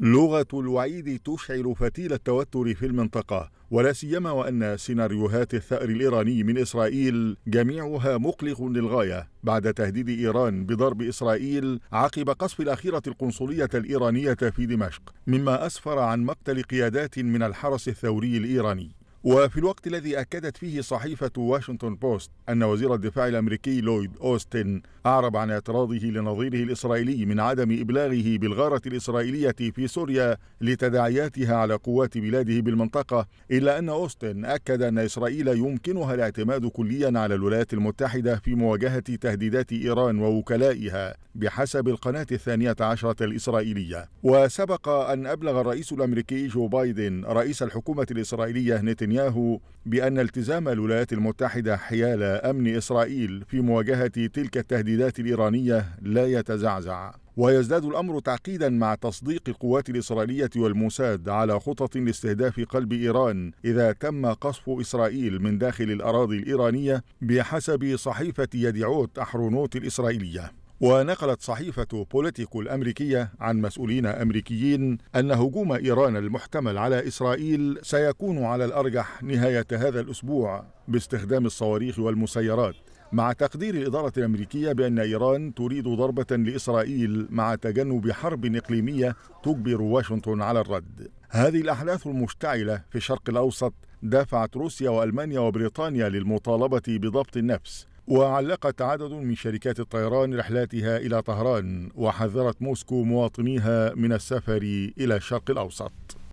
لغة الوعيد تشعل فتيل التوتر في المنطقة ولا سيما وأن سيناريوهات الثأر الإيراني من إسرائيل جميعها مقلق للغاية بعد تهديد إيران بضرب إسرائيل عقب قصف الأخيرة القنصلية الإيرانية في دمشق مما أسفر عن مقتل قيادات من الحرس الثوري الإيراني وفي الوقت الذي أكدت فيه صحيفة واشنطن بوست أن وزير الدفاع الأمريكي لويد أوستن أعرب عن اعتراضه لنظيره الإسرائيلي من عدم إبلاغه بالغارة الإسرائيلية في سوريا لتداعياتها على قوات بلاده بالمنطقة إلا أن أوستن أكد أن إسرائيل يمكنها الاعتماد كليا على الولايات المتحدة في مواجهة تهديدات إيران ووكلائها بحسب القناة الثانية عشرة الإسرائيلية وسبق أن أبلغ الرئيس الأمريكي جو بايدن رئيس الحكومة الإسرائيلية نتنياهو نتنياهو بأن التزام الولايات المتحدة حيال أمن إسرائيل في مواجهة تلك التهديدات الإيرانية لا يتزعزع ويزداد الأمر تعقيدا مع تصديق القوات الإسرائيلية والموساد على خطط لاستهداف قلب إيران إذا تم قصف إسرائيل من داخل الأراضي الإيرانية بحسب صحيفة يديعوت أحرونوت الإسرائيلية ونقلت صحيفة بوليتيكو الأمريكية عن مسؤولين أمريكيين أن هجوم إيران المحتمل على إسرائيل سيكون على الأرجح نهاية هذا الأسبوع باستخدام الصواريخ والمسيرات مع تقدير الإدارة الأمريكية بأن إيران تريد ضربة لإسرائيل مع تجنب حرب إقليمية تجبر واشنطن على الرد هذه الأحداث المشتعلة في الشرق الأوسط دافعت روسيا وألمانيا وبريطانيا للمطالبة بضبط النفس وعلقت عدد من شركات الطيران رحلاتها إلى طهران وحذرت موسكو مواطنيها من السفر إلى الشرق الأوسط